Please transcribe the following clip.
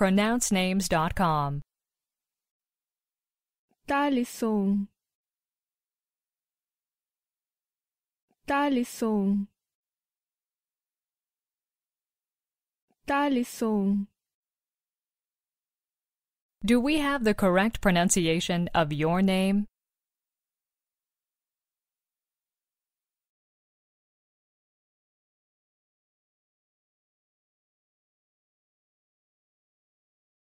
pronouncenames.com. Talison. Talison. Talison. Do we have the correct pronunciation of your name?